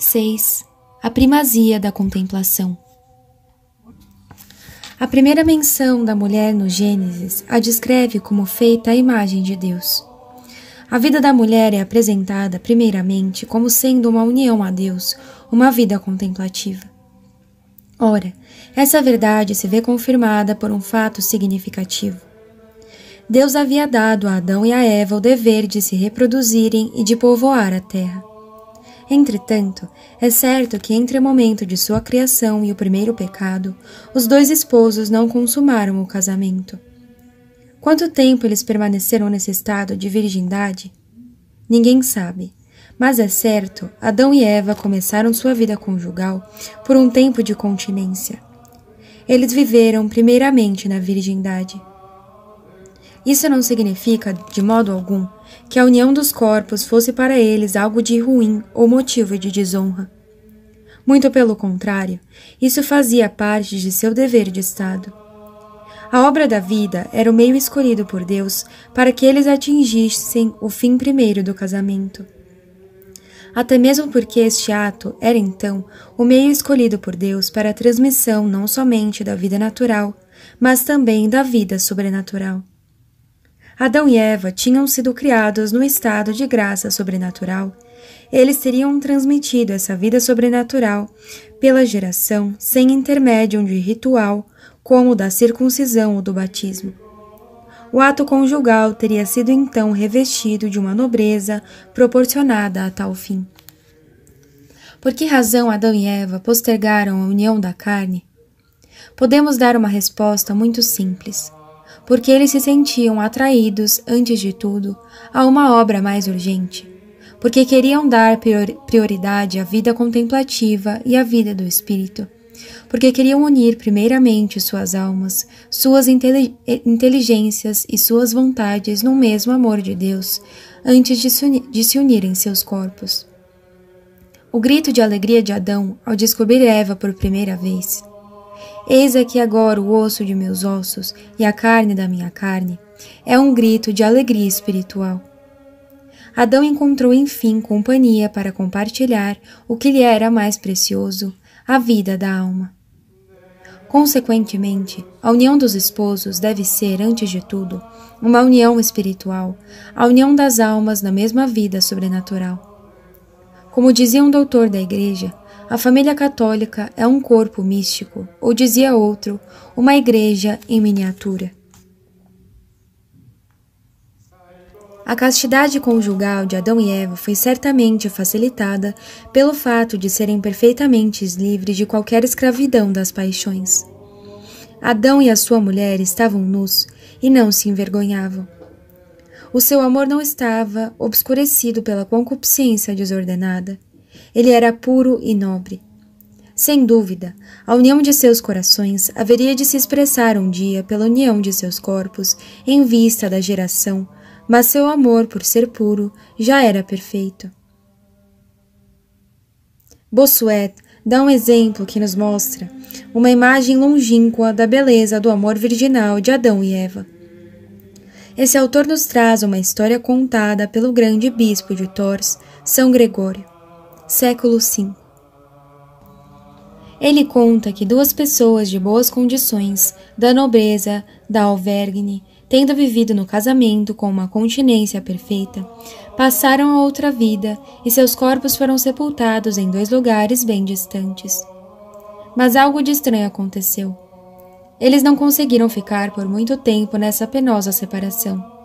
6. A primazia da contemplação. A primeira menção da mulher no Gênesis a descreve como feita à imagem de Deus. A vida da mulher é apresentada, primeiramente, como sendo uma união a Deus, uma vida contemplativa. Ora, essa verdade se vê confirmada por um fato significativo. Deus havia dado a Adão e a Eva o dever de se reproduzirem e de povoar a terra. Entretanto, é certo que entre o momento de sua criação e o primeiro pecado, os dois esposos não consumaram o casamento. Quanto tempo eles permaneceram nesse estado de virgindade? Ninguém sabe. Mas é certo, Adão e Eva começaram sua vida conjugal por um tempo de continência. Eles viveram primeiramente na virgindade. Isso não significa, de modo algum, que a união dos corpos fosse para eles algo de ruim ou motivo de desonra. Muito pelo contrário, isso fazia parte de seu dever de Estado. A obra da vida era o meio escolhido por Deus para que eles atingissem o fim primeiro do casamento. Até mesmo porque este ato era então o meio escolhido por Deus para a transmissão não somente da vida natural, mas também da vida sobrenatural. Adão e Eva tinham sido criados no estado de graça sobrenatural. Eles teriam transmitido essa vida sobrenatural pela geração sem intermédio de ritual, como o da circuncisão ou do batismo. O ato conjugal teria sido então revestido de uma nobreza proporcionada a tal fim. Por que razão Adão e Eva postergaram a união da carne? Podemos dar uma resposta muito simples porque eles se sentiam atraídos, antes de tudo, a uma obra mais urgente, porque queriam dar prioridade à vida contemplativa e à vida do espírito, porque queriam unir primeiramente suas almas, suas eh, inteligências e suas vontades no mesmo amor de Deus, antes de se, unir, de se unirem seus corpos. O grito de alegria de Adão ao descobrir Eva por primeira vez Eis aqui agora o osso de meus ossos e a carne da minha carne. É um grito de alegria espiritual. Adão encontrou enfim companhia para compartilhar o que lhe era mais precioso, a vida da alma. Consequentemente, a união dos esposos deve ser, antes de tudo, uma união espiritual, a união das almas na mesma vida sobrenatural. Como dizia um doutor da Igreja, a família católica é um corpo místico, ou dizia outro, uma igreja em miniatura. A castidade conjugal de Adão e Eva foi certamente facilitada pelo fato de serem perfeitamente livres de qualquer escravidão das paixões. Adão e a sua mulher estavam nus e não se envergonhavam. O seu amor não estava obscurecido pela concupiscência desordenada. Ele era puro e nobre. Sem dúvida, a união de seus corações haveria de se expressar um dia pela união de seus corpos em vista da geração, mas seu amor por ser puro já era perfeito. Bossuet dá um exemplo que nos mostra uma imagem longínqua da beleza do amor virginal de Adão e Eva. Esse autor nos traz uma história contada pelo grande bispo de Tours, São Gregório século V. Ele conta que duas pessoas de boas condições, da nobreza da Alvergne, tendo vivido no casamento com uma continência perfeita, passaram a outra vida e seus corpos foram sepultados em dois lugares bem distantes. Mas algo de estranho aconteceu. Eles não conseguiram ficar por muito tempo nessa penosa separação.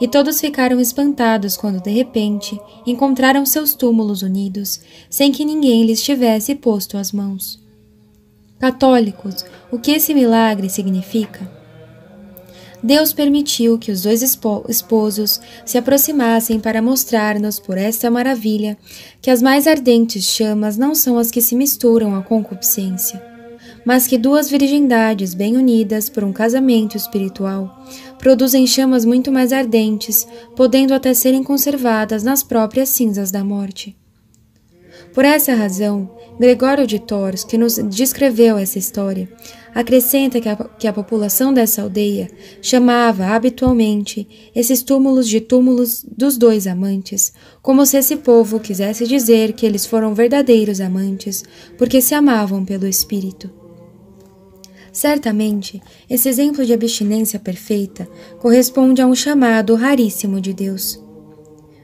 E todos ficaram espantados quando, de repente, encontraram seus túmulos unidos, sem que ninguém lhes tivesse posto as mãos. Católicos, o que esse milagre significa? Deus permitiu que os dois esposos se aproximassem para mostrar-nos por esta maravilha que as mais ardentes chamas não são as que se misturam à concupiscência, mas que duas virgindades bem unidas por um casamento espiritual produzem chamas muito mais ardentes, podendo até serem conservadas nas próprias cinzas da morte. Por essa razão, Gregório de Tours, que nos descreveu essa história, acrescenta que a, que a população dessa aldeia chamava habitualmente esses túmulos de túmulos dos dois amantes, como se esse povo quisesse dizer que eles foram verdadeiros amantes, porque se amavam pelo espírito. Certamente, esse exemplo de abstinência perfeita corresponde a um chamado raríssimo de Deus.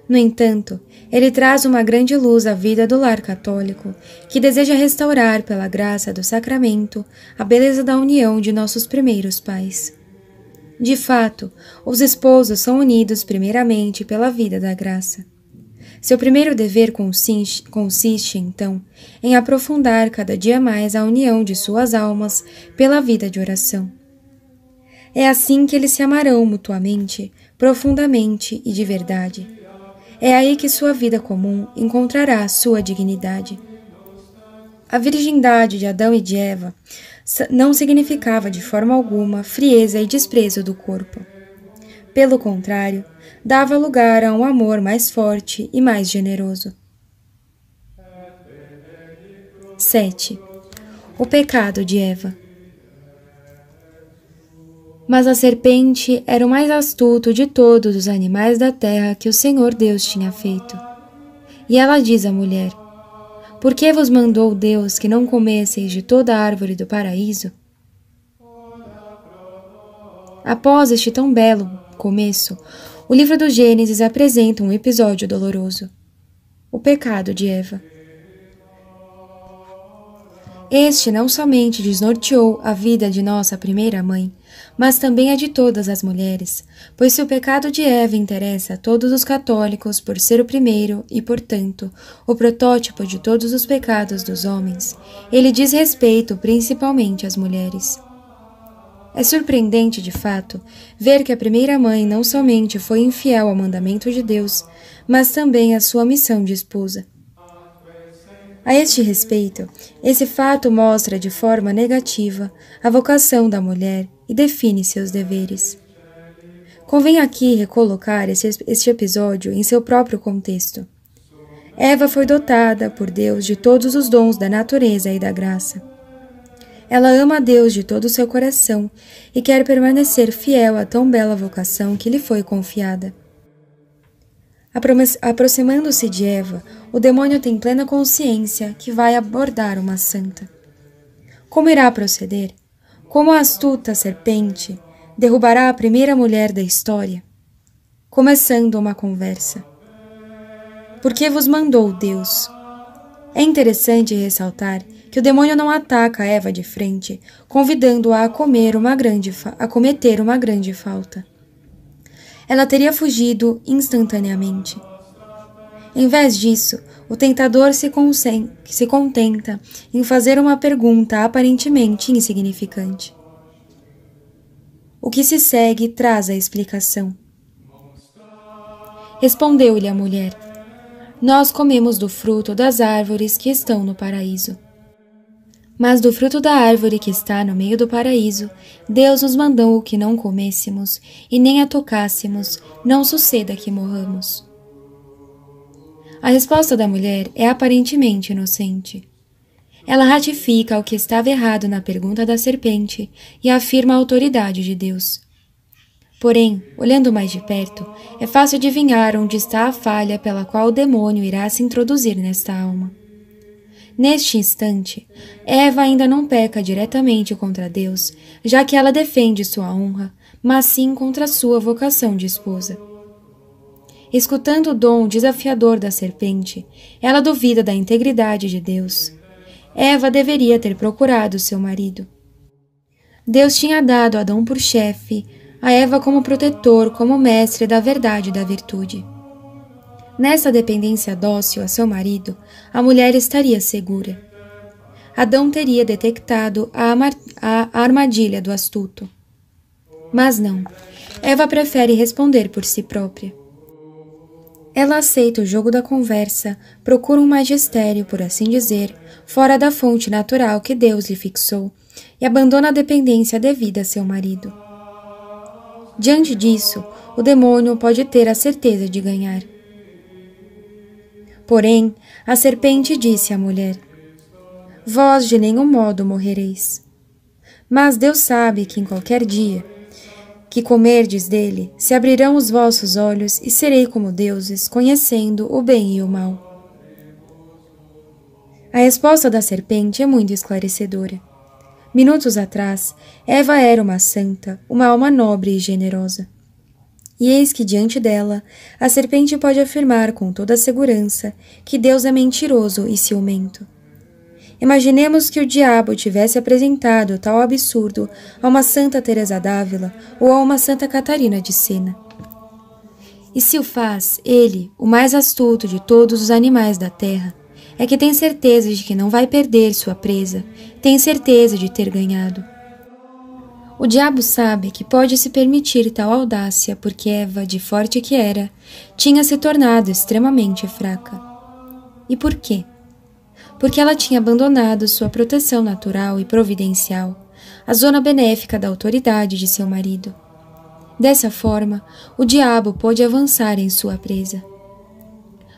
No entanto, ele traz uma grande luz à vida do lar católico, que deseja restaurar, pela graça do sacramento, a beleza da união de nossos primeiros pais. De fato, os esposos são unidos primeiramente pela vida da graça. Seu primeiro dever consiste, consiste, então, em aprofundar cada dia mais a união de suas almas pela vida de oração. É assim que eles se amarão mutuamente, profundamente e de verdade. É aí que sua vida comum encontrará sua dignidade. A virgindade de Adão e de Eva não significava de forma alguma frieza e desprezo do corpo. Pelo contrário, dava lugar a um amor mais forte e mais generoso. 7. O pecado de Eva. Mas a serpente era o mais astuto de todos os animais da terra que o Senhor Deus tinha feito. E ela diz à mulher: Por que vos mandou Deus que não comesseis de toda a árvore do paraíso? Após este tão belo começo, o livro do Gênesis apresenta um episódio doloroso: o pecado de Eva. Este não somente desnorteou a vida de nossa primeira mãe, mas também a de todas as mulheres, pois se o pecado de Eva interessa a todos os católicos por ser o primeiro e, portanto, o protótipo de todos os pecados dos homens, ele diz respeito principalmente às mulheres. É surpreendente, de fato, ver que a primeira mãe não somente foi infiel ao mandamento de Deus, mas também à sua missão de esposa. A este respeito, esse fato mostra de forma negativa a vocação da mulher e define seus deveres. Convém aqui recolocar este episódio em seu próprio contexto. Eva foi dotada por Deus de todos os dons da natureza e da graça. Ela ama a Deus de todo o seu coração e quer permanecer fiel à tão bela vocação que lhe foi confiada. Aproximando-se de Eva, o demônio tem plena consciência que vai abordar uma santa. Como irá proceder? Como a astuta serpente derrubará a primeira mulher da história? Começando uma conversa. Por que vos mandou Deus? É interessante ressaltar que o demônio não ataca Eva de frente, convidando-a a comer uma grande a cometer uma grande falta. Ela teria fugido instantaneamente. Em vez disso, o tentador se, se contenta em fazer uma pergunta aparentemente insignificante. O que se segue traz a explicação. Respondeu-lhe a mulher: Nós comemos do fruto das árvores que estão no paraíso. Mas do fruto da árvore que está no meio do paraíso, Deus nos mandou que não comêssemos e nem a tocássemos, não suceda que morramos. A resposta da mulher é aparentemente inocente. Ela ratifica o que estava errado na pergunta da serpente e afirma a autoridade de Deus. Porém, olhando mais de perto, é fácil adivinhar onde está a falha pela qual o demônio irá se introduzir nesta alma. Neste instante, Eva ainda não peca diretamente contra Deus, já que ela defende sua honra, mas sim contra sua vocação de esposa. Escutando o dom desafiador da serpente, ela duvida da integridade de Deus. Eva deveria ter procurado seu marido. Deus tinha dado Adão por chefe, a Eva como protetor, como mestre da verdade e da virtude. Nessa dependência dócil a seu marido, a mulher estaria segura. Adão teria detectado a, a armadilha do astuto. Mas não. Eva prefere responder por si própria. Ela aceita o jogo da conversa, procura um magistério, por assim dizer, fora da fonte natural que Deus lhe fixou, e abandona a dependência devida a seu marido. Diante disso, o demônio pode ter a certeza de ganhar. Porém, a serpente disse à mulher: Vós de nenhum modo morrereis. Mas Deus sabe que em qualquer dia que comerdes dele, se abrirão os vossos olhos e serei como deuses, conhecendo o bem e o mal. A resposta da serpente é muito esclarecedora. Minutos atrás, Eva era uma santa, uma alma nobre e generosa. E eis que diante dela, a serpente pode afirmar com toda a segurança que Deus é mentiroso e ciumento. Imaginemos que o diabo tivesse apresentado tal absurdo a uma Santa Teresa d'Ávila ou a uma Santa Catarina de Sena. E se o faz, ele, o mais astuto de todos os animais da terra, é que tem certeza de que não vai perder sua presa, tem certeza de ter ganhado. O diabo sabe que pode se permitir tal audácia porque Eva, de forte que era, tinha se tornado extremamente fraca. E por quê? Porque ela tinha abandonado sua proteção natural e providencial, a zona benéfica da autoridade de seu marido. Dessa forma, o diabo pôde avançar em sua presa.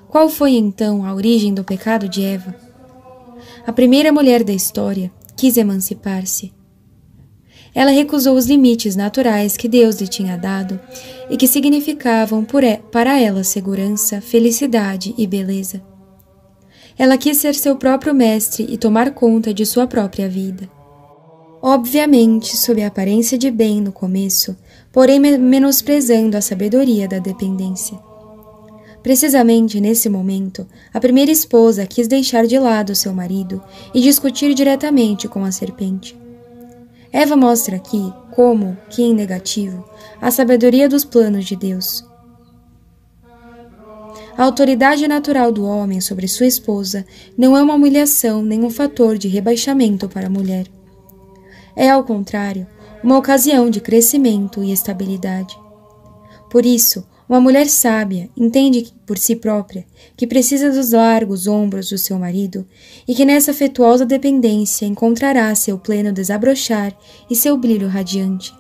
Qual foi então a origem do pecado de Eva? A primeira mulher da história quis emancipar-se, ela recusou os limites naturais que Deus lhe tinha dado e que significavam para ela segurança, felicidade e beleza. Ela quis ser seu próprio mestre e tomar conta de sua própria vida. Obviamente, sob a aparência de bem no começo, porém menosprezando a sabedoria da dependência. Precisamente nesse momento, a primeira esposa quis deixar de lado seu marido e discutir diretamente com a serpente. Eva mostra aqui como que em negativo a sabedoria dos planos de Deus. A autoridade natural do homem sobre sua esposa não é uma humilhação nem um fator de rebaixamento para a mulher. É, ao contrário, uma ocasião de crescimento e estabilidade. Por isso, uma mulher sábia entende por si própria que precisa dos largos ombros do seu marido e que nessa afetuosa dependência encontrará seu pleno desabrochar e seu brilho radiante.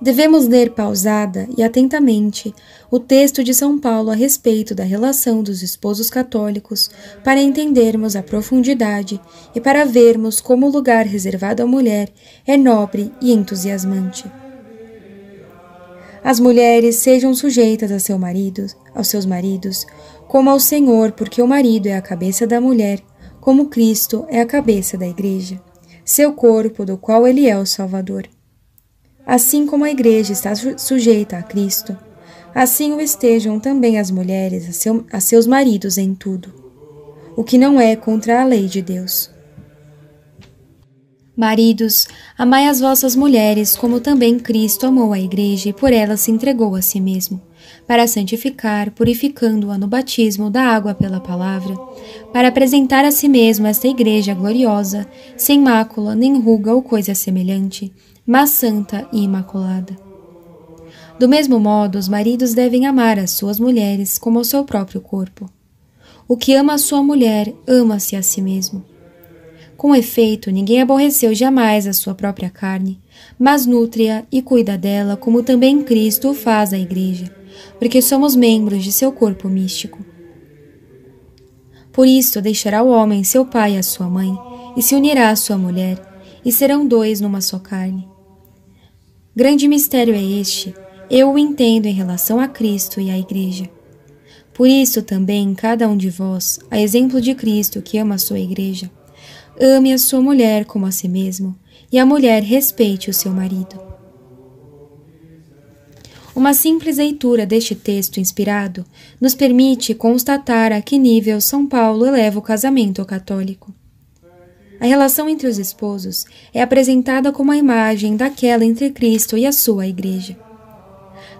Devemos ler pausada e atentamente o texto de São Paulo a respeito da relação dos esposos católicos para entendermos a profundidade e para vermos como o lugar reservado à mulher é nobre e entusiasmante. As mulheres sejam sujeitas a seu marido, aos seus maridos, como ao Senhor, porque o marido é a cabeça da mulher, como Cristo é a cabeça da igreja, seu corpo, do qual ele é o Salvador. Assim como a igreja está sujeita a Cristo, assim o estejam também as mulheres a, seu, a seus maridos em tudo, o que não é contra a lei de Deus. Maridos, amai as vossas mulheres, como também Cristo amou a Igreja e por ela se entregou a si mesmo, para santificar, purificando-a no batismo da água pela palavra, para apresentar a si mesmo esta Igreja gloriosa, sem mácula, nem ruga ou coisa semelhante, mas santa e imaculada. Do mesmo modo, os maridos devem amar as suas mulheres como ao seu próprio corpo. O que ama a sua mulher, ama-se a si mesmo. Com efeito, ninguém aborreceu jamais a sua própria carne, mas nutre-a e cuida dela, como também Cristo faz a Igreja, porque somos membros de seu corpo místico. Por isso deixará o homem seu pai e a sua mãe, e se unirá à sua mulher, e serão dois numa só carne. Grande mistério é este, eu o entendo em relação a Cristo e à Igreja. Por isso também cada um de vós, a exemplo de Cristo que ama a sua Igreja, Ame a sua mulher como a si mesmo, e a mulher respeite o seu marido. Uma simples leitura deste texto inspirado nos permite constatar a que nível São Paulo eleva o casamento católico. A relação entre os esposos é apresentada como a imagem daquela entre Cristo e a sua Igreja.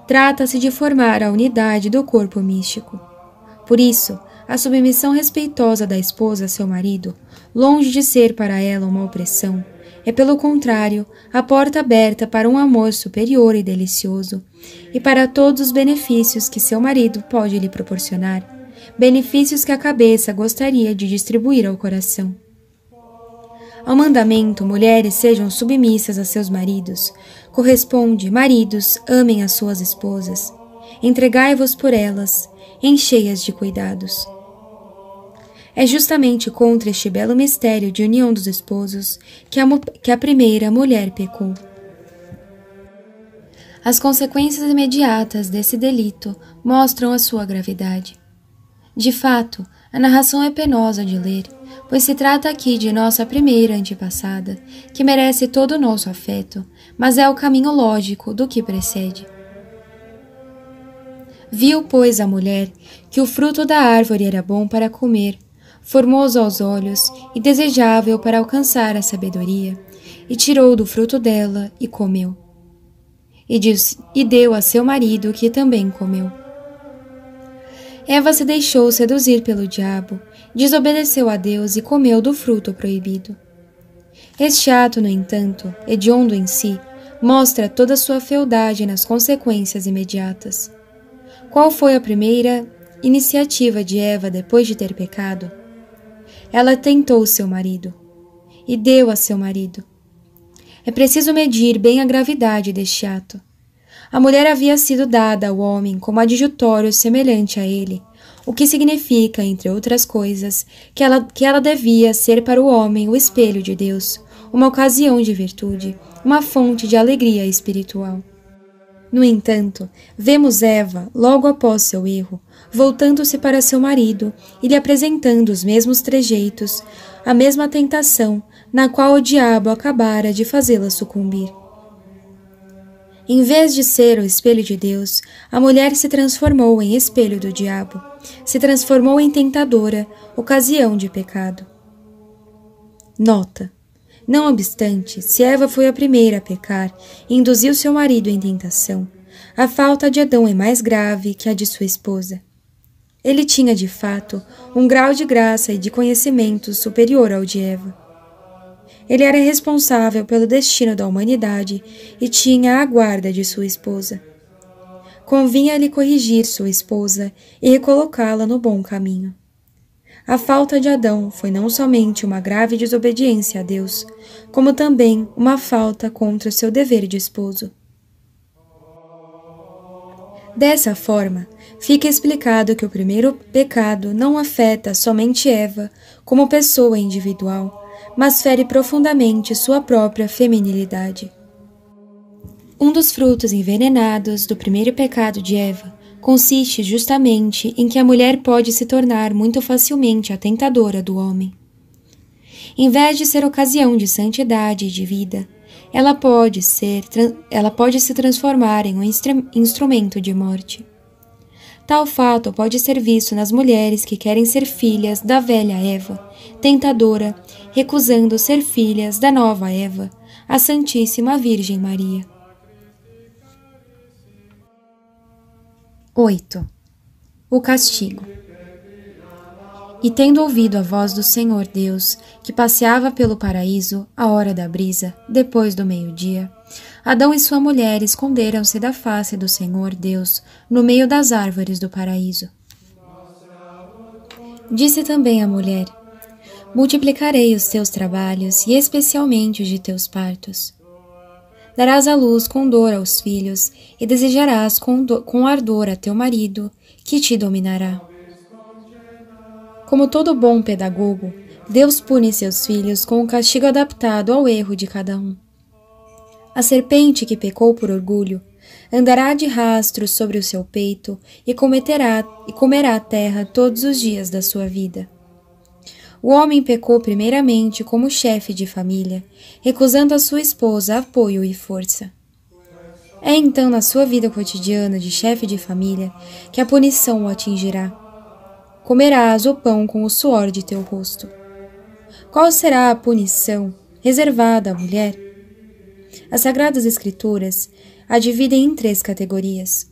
Trata-se de formar a unidade do corpo místico. Por isso, a submissão respeitosa da esposa a seu marido, longe de ser para ela uma opressão, é pelo contrário a porta aberta para um amor superior e delicioso, e para todos os benefícios que seu marido pode lhe proporcionar, benefícios que a cabeça gostaria de distribuir ao coração. Ao mandamento, mulheres sejam submissas a seus maridos, corresponde, maridos, amem as suas esposas, entregai-vos por elas, enchei-as de cuidados. É justamente contra este belo mistério de união dos esposos que a, que a primeira mulher pecou. As consequências imediatas desse delito mostram a sua gravidade. De fato, a narração é penosa de ler, pois se trata aqui de nossa primeira antepassada, que merece todo o nosso afeto, mas é o caminho lógico do que precede. Viu, pois, a mulher que o fruto da árvore era bom para comer, formoso aos olhos e desejável para alcançar a sabedoria, e tirou do fruto dela e comeu. E, disse, e deu a seu marido, que também comeu. Eva se deixou seduzir pelo diabo, desobedeceu a Deus e comeu do fruto proibido. Este ato, no entanto, hediondo em si, mostra toda a sua fealdade nas consequências imediatas. Qual foi a primeira iniciativa de Eva depois de ter pecado? Ela tentou seu marido e deu a seu marido. É preciso medir bem a gravidade deste ato. A mulher havia sido dada ao homem como adjutório semelhante a ele, o que significa, entre outras coisas, que ela, que ela devia ser para o homem o espelho de Deus, uma ocasião de virtude, uma fonte de alegria espiritual. No entanto, vemos Eva, logo após seu erro, voltando-se para seu marido e lhe apresentando os mesmos trejeitos, a mesma tentação na qual o diabo acabara de fazê-la sucumbir. Em vez de ser o espelho de Deus, a mulher se transformou em espelho do diabo, se transformou em tentadora, ocasião de pecado. Nota: Não obstante, se Eva foi a primeira a pecar e induziu seu marido em tentação, a falta de Adão é mais grave que a de sua esposa. Ele tinha, de fato, um grau de graça e de conhecimento superior ao de Eva. Ele era responsável pelo destino da humanidade e tinha a guarda de sua esposa. Convinha-lhe corrigir sua esposa e recolocá-la no bom caminho. A falta de Adão foi não somente uma grave desobediência a Deus, como também uma falta contra seu dever de esposo. Dessa forma, fica explicado que o primeiro pecado não afeta somente Eva como pessoa individual, mas fere profundamente sua própria feminilidade. Um dos frutos envenenados do primeiro pecado de Eva consiste justamente em que a mulher pode se tornar muito facilmente a tentadora do homem. Em vez de ser ocasião de santidade e de vida, ela pode ser, ela pode se transformar em um instrumento de morte. Tal fato pode ser visto nas mulheres que querem ser filhas da velha Eva, tentadora, recusando ser filhas da nova Eva, a Santíssima Virgem Maria. 8. O castigo. E tendo ouvido a voz do Senhor Deus, que passeava pelo paraíso, à hora da brisa, depois do meio-dia, Adão e sua mulher esconderam-se da face do Senhor Deus no meio das árvores do paraíso. Disse também a mulher: Multiplicarei os teus trabalhos e especialmente os de teus partos. Darás à luz com dor aos filhos e desejarás com, com ardor a teu marido, que te dominará. Como todo bom pedagogo, Deus pune seus filhos com o um castigo adaptado ao erro de cada um. A serpente que pecou por orgulho andará de rastro sobre o seu peito e cometerá e comerá a terra todos os dias da sua vida. O homem pecou primeiramente como chefe de família, recusando a sua esposa apoio e força. É então na sua vida cotidiana de chefe de família que a punição o atingirá comerás o pão com o suor de teu rosto. Qual será a punição reservada à mulher? As Sagradas Escrituras a dividem em três categorias: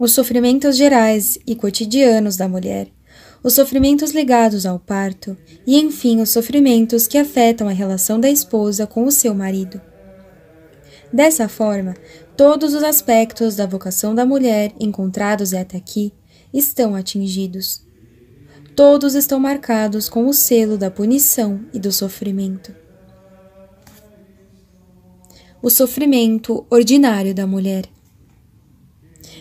os sofrimentos gerais e cotidianos da mulher, os sofrimentos ligados ao parto e, enfim, os sofrimentos que afetam a relação da esposa com o seu marido. Dessa forma, todos os aspectos da vocação da mulher encontrados até aqui estão atingidos todos estão marcados com o selo da punição e do sofrimento. O sofrimento ordinário da mulher.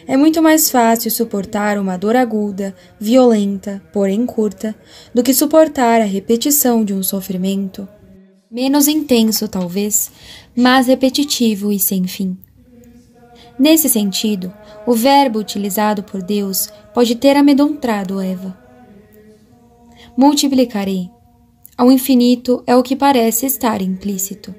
É muito mais fácil suportar uma dor aguda, violenta, porém curta, do que suportar a repetição de um sofrimento, menos intenso talvez, mas repetitivo e sem fim. Nesse sentido, o verbo utilizado por Deus pode ter amedrontado Eva multiplicarei. Ao infinito é o que parece estar implícito.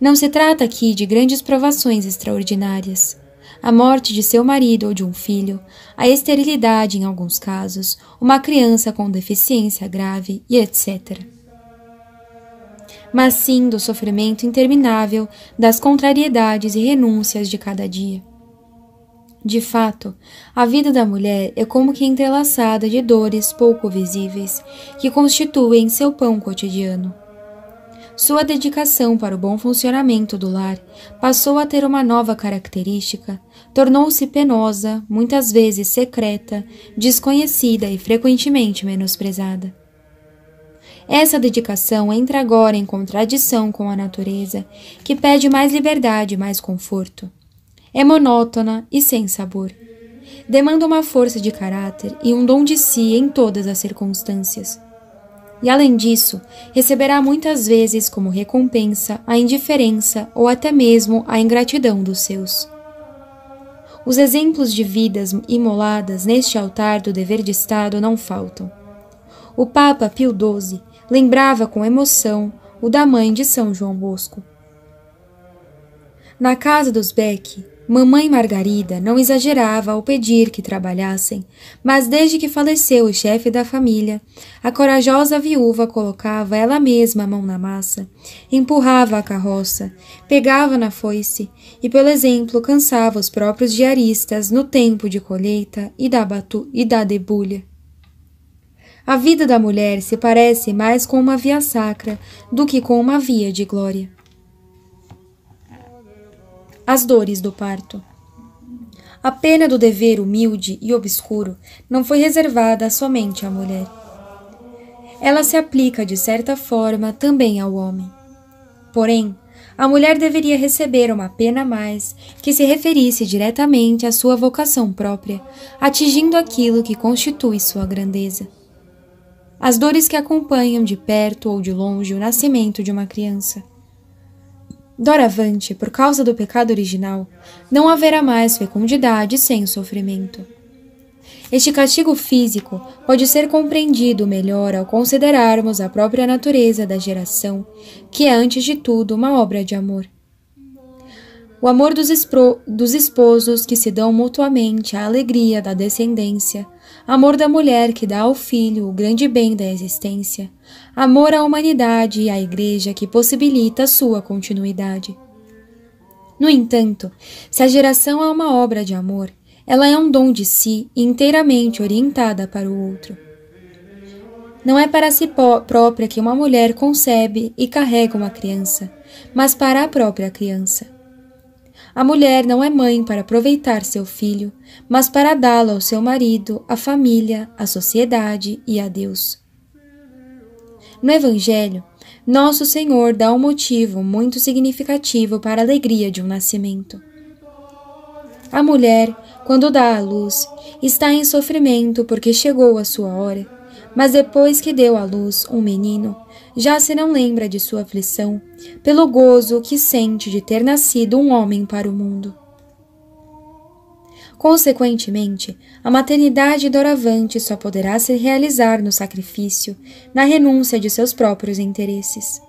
Não se trata aqui de grandes provações extraordinárias. A morte de seu marido ou de um filho, a esterilidade em alguns casos, uma criança com deficiência grave e etc. Mas sim do sofrimento interminável, das contrariedades e renúncias de cada dia. De fato, a vida da mulher é como que entrelaçada de dores pouco visíveis que constituem seu pão cotidiano. Sua dedicação para o bom funcionamento do lar passou a ter uma nova característica, tornou-se penosa, muitas vezes secreta, desconhecida e frequentemente menosprezada. Essa dedicação entra agora em contradição com a natureza, que pede mais liberdade e mais conforto. É monótona e sem sabor. Demanda uma força de caráter e um dom de si em todas as circunstâncias. E além disso, receberá muitas vezes como recompensa a indiferença ou até mesmo a ingratidão dos seus. Os exemplos de vidas imoladas neste altar do dever de Estado não faltam. O Papa Pio XII lembrava com emoção o da mãe de São João Bosco. Na casa dos Beck, Mamãe Margarida não exagerava ao pedir que trabalhassem, mas desde que faleceu o chefe da família, a corajosa viúva colocava ela mesma a mão na massa, empurrava a carroça, pegava na foice e, pelo exemplo, cansava os próprios diaristas no tempo de colheita e da, batu e da debulha. A vida da mulher se parece mais com uma via sacra do que com uma via de glória. As dores do parto. A pena do dever humilde e obscuro não foi reservada somente à mulher. Ela se aplica de certa forma também ao homem. Porém, a mulher deveria receber uma pena a mais que se referisse diretamente à sua vocação própria, atingindo aquilo que constitui sua grandeza. As dores que acompanham de perto ou de longe o nascimento de uma criança Doravante, por causa do pecado original, não haverá mais fecundidade sem sofrimento. Este castigo físico pode ser compreendido melhor ao considerarmos a própria natureza da geração, que é antes de tudo uma obra de amor. O amor dos, dos esposos que se dão mutuamente à alegria da descendência amor da mulher que dá ao filho o grande bem da existência, amor à humanidade e à Igreja que possibilita sua continuidade. No entanto, se a geração é uma obra de amor, ela é um dom de si inteiramente orientada para o outro. Não é para si própria que uma mulher concebe e carrega uma criança, mas para a própria criança. A mulher não é mãe para aproveitar seu filho, mas para dá-lo ao seu marido, à família, à sociedade e a Deus. No Evangelho, nosso Senhor dá um motivo muito significativo para a alegria de um nascimento. A mulher, quando dá à luz, está em sofrimento porque chegou a sua hora mas depois que deu à luz um menino, já se não lembra de sua aflição, pelo gozo que sente de ter nascido um homem para o mundo. Consequentemente, a maternidade doravante só poderá se realizar no sacrifício, na renúncia de seus próprios interesses.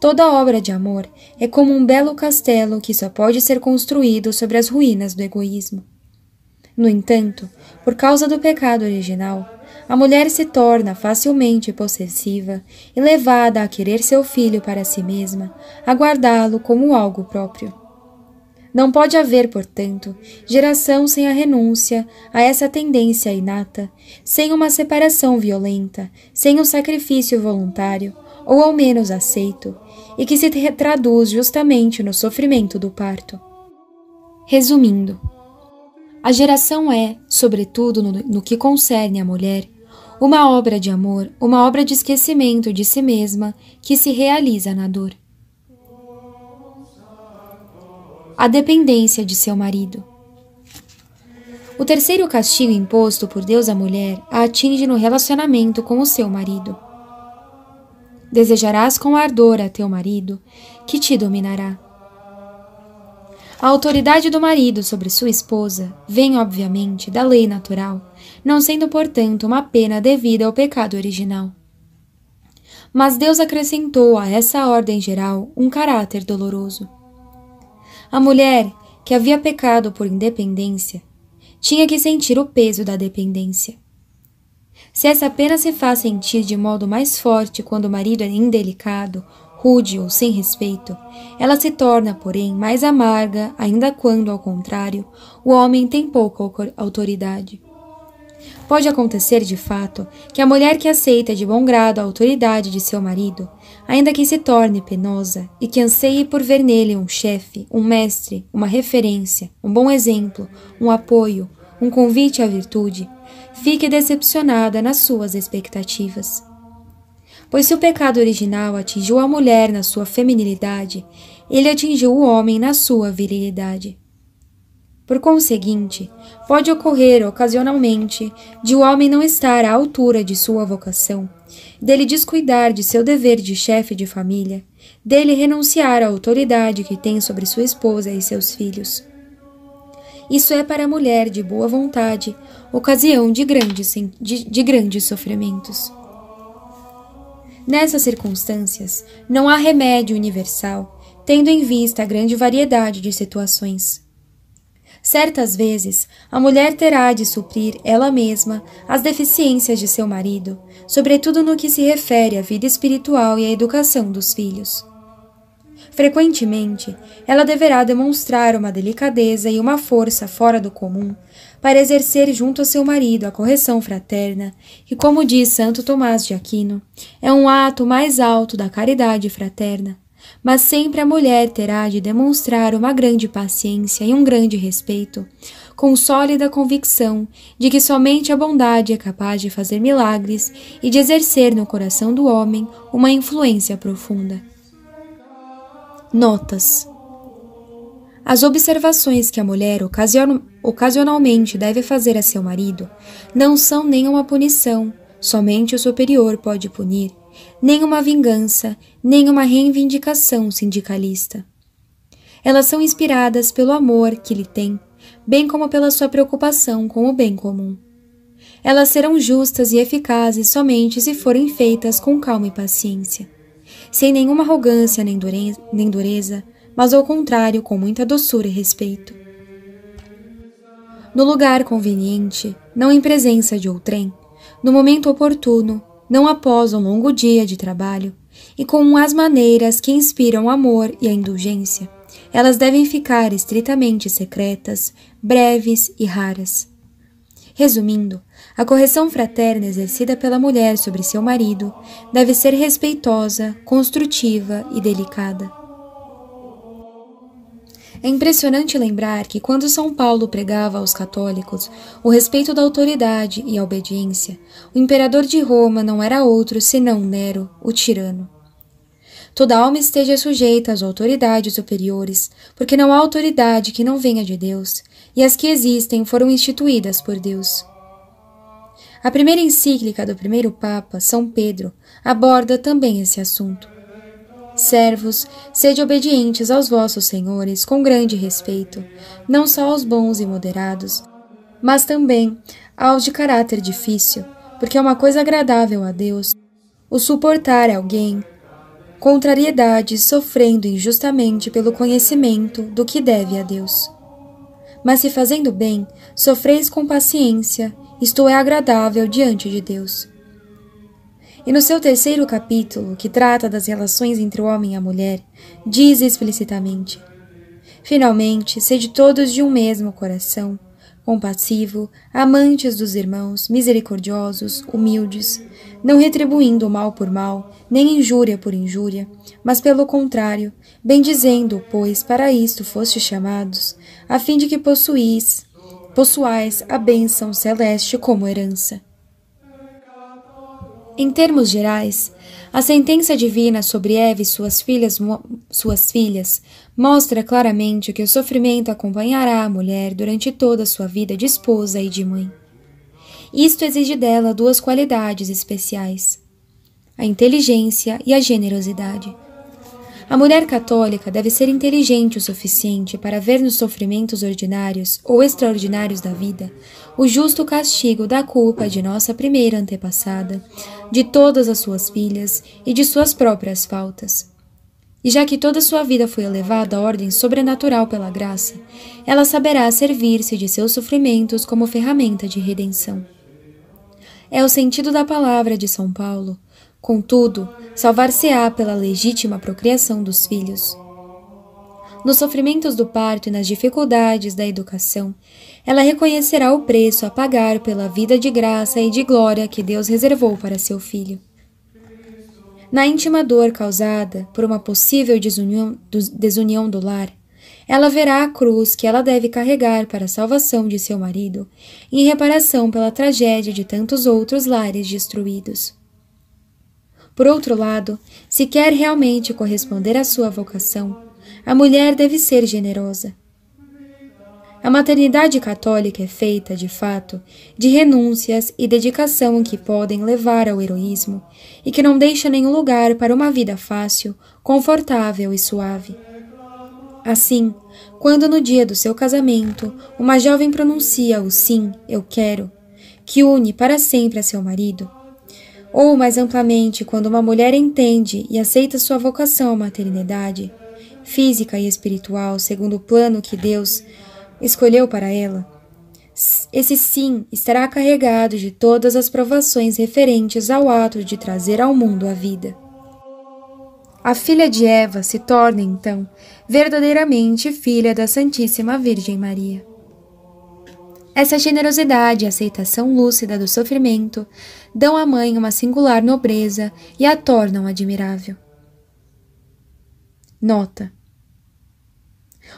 Toda obra de amor é como um belo castelo que só pode ser construído sobre as ruínas do egoísmo. No entanto, por causa do pecado original, a mulher se torna facilmente possessiva e levada a querer seu filho para si mesma, a guardá-lo como algo próprio. Não pode haver, portanto, geração sem a renúncia a essa tendência inata, sem uma separação violenta, sem um sacrifício voluntário, ou ao menos aceito, e que se traduz justamente no sofrimento do parto. Resumindo, a geração é, sobretudo no, no que concerne à mulher, uma obra de amor, uma obra de esquecimento de si mesma que se realiza na dor. A dependência de seu marido. O terceiro castigo imposto por Deus à mulher a atinge no relacionamento com o seu marido. Desejarás com ardor a teu marido, que te dominará. A autoridade do marido sobre sua esposa vem, obviamente, da lei natural, não sendo, portanto, uma pena devida ao pecado original. Mas Deus acrescentou a essa ordem geral um caráter doloroso. A mulher, que havia pecado por independência, tinha que sentir o peso da dependência. Se essa pena se faz sentir de modo mais forte quando o marido é indelicado rude ou sem respeito, ela se torna, porém, mais amarga ainda quando, ao contrário, o homem tem pouca autoridade. Pode acontecer, de fato, que a mulher que aceita de bom grado a autoridade de seu marido, ainda que se torne penosa e que anseie por ver nele um chefe, um mestre, uma referência, um bom exemplo, um apoio, um convite à virtude, fique decepcionada nas suas expectativas. Pois se o pecado original atingiu a mulher na sua feminilidade, ele atingiu o homem na sua virilidade. Por conseguinte, pode ocorrer ocasionalmente de o homem não estar à altura de sua vocação, dele descuidar de seu dever de chefe de família, dele renunciar à autoridade que tem sobre sua esposa e seus filhos. Isso é para a mulher de boa vontade ocasião de grandes, de, de grandes sofrimentos. Nessas circunstâncias, não há remédio universal, tendo em vista a grande variedade de situações. Certas vezes, a mulher terá de suprir ela mesma as deficiências de seu marido, sobretudo no que se refere à vida espiritual e à educação dos filhos. Frequentemente, ela deverá demonstrar uma delicadeza e uma força fora do comum para exercer junto a seu marido a correção fraterna, que, como diz Santo Tomás de Aquino, é um ato mais alto da caridade fraterna. Mas sempre a mulher terá de demonstrar uma grande paciência e um grande respeito, com sólida convicção de que somente a bondade é capaz de fazer milagres e de exercer no coração do homem uma influência profunda. Notas as observações que a mulher ocasion ocasionalmente deve fazer a seu marido não são nem uma punição, somente o superior pode punir, nem uma vingança, nem uma reivindicação sindicalista. Elas são inspiradas pelo amor que lhe tem, bem como pela sua preocupação com o bem comum. Elas serão justas e eficazes somente se forem feitas com calma e paciência, sem nenhuma arrogância nem dureza mas ao contrário com muita doçura e respeito. No lugar conveniente, não em presença de outrem, no momento oportuno, não após um longo dia de trabalho, e com as maneiras que inspiram amor e a indulgência, elas devem ficar estritamente secretas, breves e raras. Resumindo, a correção fraterna exercida pela mulher sobre seu marido deve ser respeitosa, construtiva e delicada é impressionante lembrar que, quando São Paulo pregava aos católicos o respeito da autoridade e a obediência, o imperador de Roma não era outro senão Nero, o tirano. Toda alma esteja sujeita às autoridades superiores, porque não há autoridade que não venha de Deus, e as que existem foram instituídas por Deus. A primeira encíclica do primeiro Papa, São Pedro, aborda também esse assunto. Servos, sede obedientes aos vossos senhores com grande respeito, não só aos bons e moderados, mas também aos de caráter difícil, porque é uma coisa agradável a Deus o suportar alguém contrariedades sofrendo injustamente pelo conhecimento do que deve a Deus. Mas se fazendo bem, sofreis com paciência, isto é agradável diante de Deus. E no seu terceiro capítulo, que trata das relações entre o homem e a mulher, diz explicitamente: Finalmente, sede todos de um mesmo coração, compassivo, amantes dos irmãos, misericordiosos, humildes, não retribuindo o mal por mal, nem injúria por injúria, mas pelo contrário, bendizendo, pois para isto fostes chamados, a fim de que possuís, possuais a bênção celeste como herança. Em termos gerais, a sentença divina sobre Eva e suas filhas, suas filhas mostra claramente que o sofrimento acompanhará a mulher durante toda a sua vida de esposa e de mãe. Isto exige dela duas qualidades especiais: a inteligência e a generosidade. A mulher católica deve ser inteligente o suficiente para ver nos sofrimentos ordinários ou extraordinários da vida o justo castigo da culpa de nossa primeira antepassada, de todas as suas filhas e de suas próprias faltas. E já que toda sua vida foi elevada à ordem sobrenatural pela graça, ela saberá servir-se de seus sofrimentos como ferramenta de redenção. É o sentido da palavra de São Paulo Contudo, salvar-se-á pela legítima procriação dos filhos. Nos sofrimentos do parto e nas dificuldades da educação, ela reconhecerá o preço a pagar pela vida de graça e de glória que Deus reservou para seu filho. Na íntima dor causada por uma possível desunião do, desunião do lar, ela verá a cruz que ela deve carregar para a salvação de seu marido, em reparação pela tragédia de tantos outros lares destruídos. Por outro lado, se quer realmente corresponder à sua vocação, a mulher deve ser generosa. A maternidade católica é feita, de fato, de renúncias e dedicação que podem levar ao heroísmo e que não deixa nenhum lugar para uma vida fácil, confortável e suave. Assim, quando no dia do seu casamento uma jovem pronuncia o sim, eu quero, que une para sempre a seu marido, ou, mais amplamente, quando uma mulher entende e aceita sua vocação à maternidade, física e espiritual, segundo o plano que Deus escolheu para ela, esse sim estará carregado de todas as provações referentes ao ato de trazer ao mundo a vida. A filha de Eva se torna, então, verdadeiramente filha da Santíssima Virgem Maria. Essa generosidade e aceitação lúcida do sofrimento dão à mãe uma singular nobreza e a tornam admirável. Nota: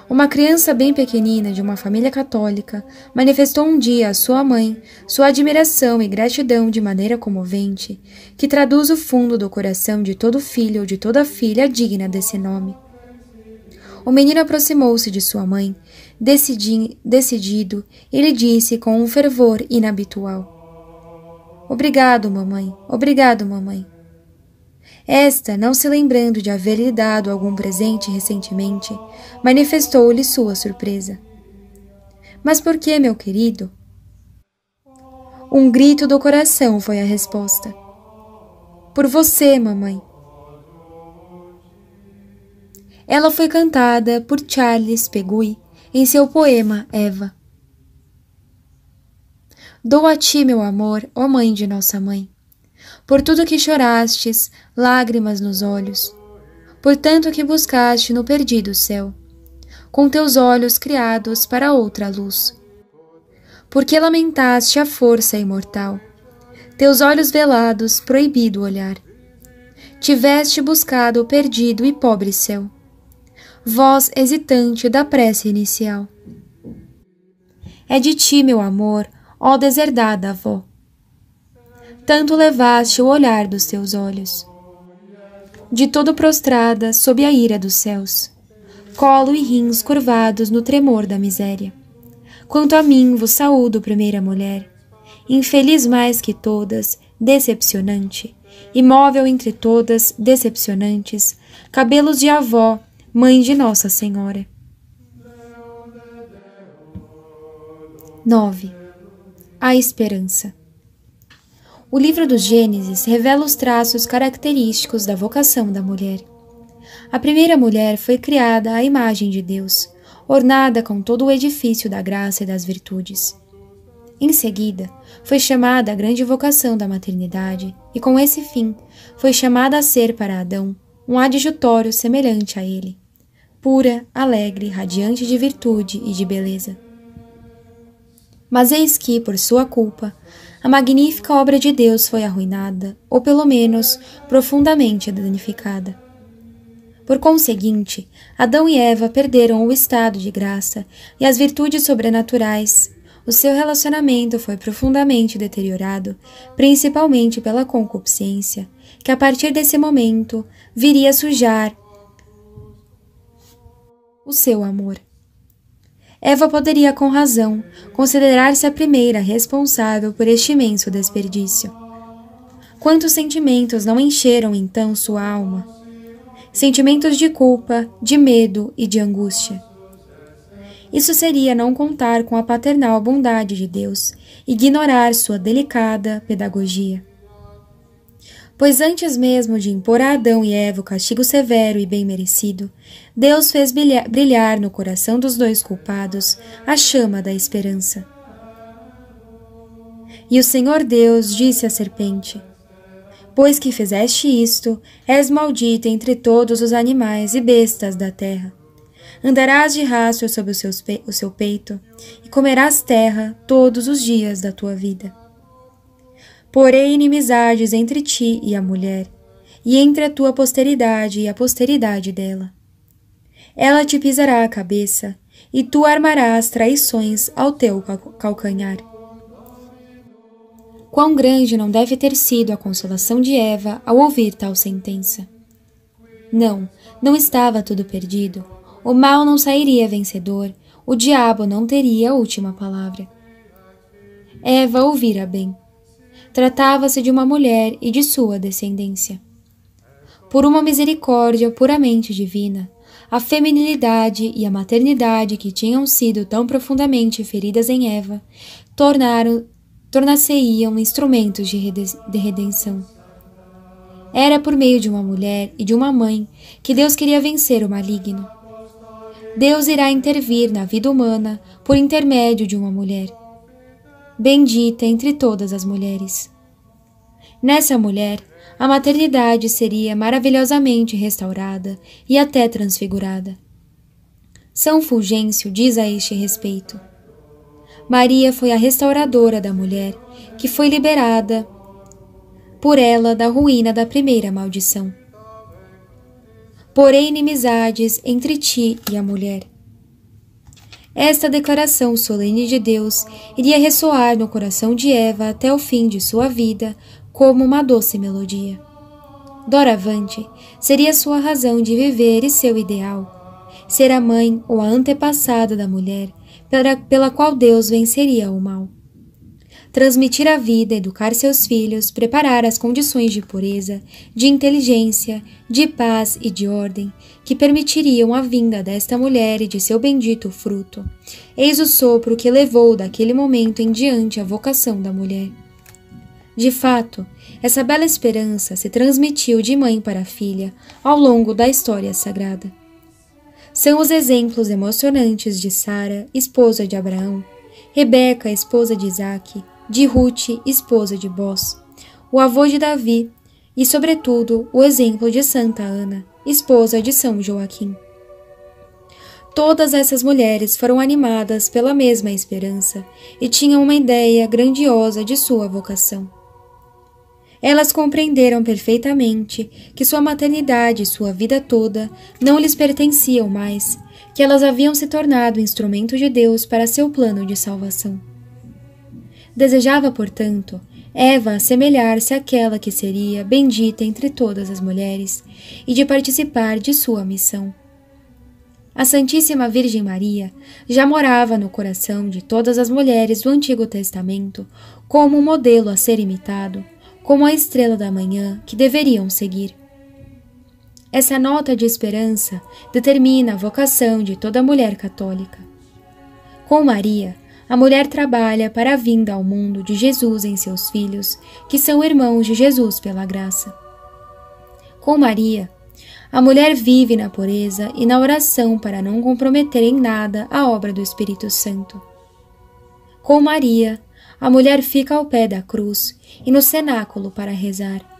Uma criança bem pequenina de uma família católica manifestou um dia à sua mãe sua admiração e gratidão de maneira comovente, que traduz o fundo do coração de todo filho ou de toda filha digna desse nome. O menino aproximou-se de sua mãe, decidi, decidido, e lhe disse com um fervor inabitual: Obrigado, mamãe. Obrigado, mamãe. Esta, não se lembrando de haver-lhe dado algum presente recentemente, manifestou-lhe sua surpresa. Mas por que, meu querido? Um grito do coração foi a resposta. Por você, mamãe. Ela foi cantada por Charles Pegui em seu poema Eva. Dou a ti, meu amor, ó Mãe de nossa Mãe, por tudo que chorastes, lágrimas nos olhos, por tanto que buscaste no perdido céu, com teus olhos criados para outra luz. Porque lamentaste a força imortal, teus olhos velados, proibido olhar. Tiveste buscado o perdido e pobre céu, voz hesitante da prece inicial. É de ti, meu amor, ó deserdada avó. Tanto levaste o olhar dos teus olhos. De todo prostrada sob a ira dos céus, colo e rins curvados no tremor da miséria. Quanto a mim vos saúdo, primeira mulher, infeliz mais que todas, decepcionante, imóvel entre todas, decepcionantes, cabelos de avó, mãe de Nossa Senhora. 9 a esperança. O livro do Gênesis revela os traços característicos da vocação da mulher. A primeira mulher foi criada à imagem de Deus, ornada com todo o edifício da graça e das virtudes. Em seguida, foi chamada a grande vocação da maternidade, e com esse fim, foi chamada a ser para Adão um adjutório semelhante a ele, pura, alegre, radiante de virtude e de beleza. Mas eis que, por sua culpa, a magnífica obra de Deus foi arruinada, ou pelo menos profundamente danificada. Por conseguinte, Adão e Eva perderam o estado de graça e as virtudes sobrenaturais. O seu relacionamento foi profundamente deteriorado, principalmente pela concupiscência, que a partir desse momento viria a sujar o seu amor. Eva poderia, com razão, considerar-se a primeira responsável por este imenso desperdício. Quantos sentimentos não encheram então sua alma? Sentimentos de culpa, de medo e de angústia. Isso seria não contar com a paternal bondade de Deus, ignorar sua delicada pedagogia. Pois antes mesmo de impor a Adão e Eva o castigo severo e bem merecido, Deus fez brilhar no coração dos dois culpados a chama da esperança. E o Senhor Deus disse à serpente: Pois que fizeste isto, és maldita entre todos os animais e bestas da terra. Andarás de rastro sobre o, seu peito, e comerás terra todos os dias da tua vida. Porém, inimizades entre ti e a mulher, e entre a tua posteridade e a posteridade dela. Ela te pisará a cabeça, e tu armarás traições ao teu calcanhar. Quão grande não deve ter sido a consolação de Eva ao ouvir tal sentença! Não, não estava tudo perdido. O mal não sairia vencedor, o diabo não teria a última palavra. Eva ouvira bem. Tratava-se de uma mulher e de sua descendência. Por uma misericórdia puramente divina, a feminilidade e a maternidade que tinham sido tão profundamente feridas em Eva tornaram tornar-se-iam instrumentos de, de redenção. Era por meio de uma mulher e de uma mãe que Deus queria vencer o maligno. Deus irá intervir na vida humana por intermédio de uma mulher bendita entre todas as mulheres. Nessa mulher, a maternidade seria maravilhosamente restaurada e até transfigurada. São Fulgêncio diz a este respeito: Maria foi a restauradora da mulher, que foi liberada por ela da ruína da primeira maldição. Porém, inimizades entre ti e a mulher, esta declaração solene de Deus iria ressoar no coração de Eva até o fim de sua vida como uma doce melodia. Doravante seria sua razão de viver e seu ideal, ser a mãe ou a antepassada da mulher pela, pela qual Deus venceria o mal. Transmitir a vida, educar seus filhos, preparar as condições de pureza, de inteligência, de paz e de ordem, que permitiriam a vinda desta mulher e de seu bendito fruto. Eis o sopro que levou daquele momento em diante a vocação da mulher. De fato, essa bela esperança se transmitiu de mãe para filha ao longo da história sagrada. São os exemplos emocionantes de Sara, esposa de Abraão, Rebeca, esposa de Isaac, de Ruth, esposa de Boz, o avô de Davi e, sobretudo, o exemplo de Santa Ana, esposa de São Joaquim. Todas essas mulheres foram animadas pela mesma esperança e tinham uma ideia grandiosa de sua vocação. Elas compreenderam perfeitamente que sua maternidade e sua vida toda não lhes pertenciam mais, que elas haviam se tornado instrumento de Deus para seu plano de salvação. Desejava, portanto, Eva assemelhar-se àquela que seria bendita entre todas as mulheres e de participar de sua missão. A Santíssima Virgem Maria já morava no coração de todas as mulheres do Antigo Testamento como um modelo a ser imitado, como a estrela da manhã que deveriam seguir. Essa nota de esperança determina a vocação de toda mulher católica. Com Maria, a mulher trabalha para a vinda ao mundo de Jesus em seus filhos, que são irmãos de Jesus pela graça. Com Maria, a mulher vive na pureza e na oração para não comprometer em nada a obra do Espírito Santo. Com Maria, a mulher fica ao pé da cruz e no cenáculo para rezar.